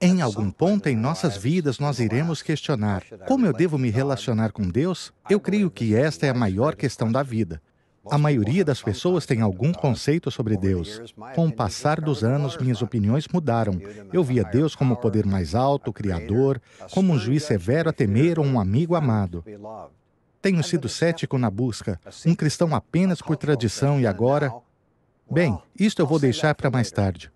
Em algum ponto em nossas vidas, nós iremos questionar: como eu devo me relacionar com Deus? Eu creio que esta é a maior questão da vida. A maioria das pessoas tem algum conceito sobre Deus. Com o passar dos anos, minhas opiniões mudaram. Eu via Deus como o poder mais alto, o Criador, como um juiz severo a temer ou um amigo amado. Tenho sido cético na busca, um cristão apenas por tradição e agora. Bem, isto eu vou deixar para mais tarde.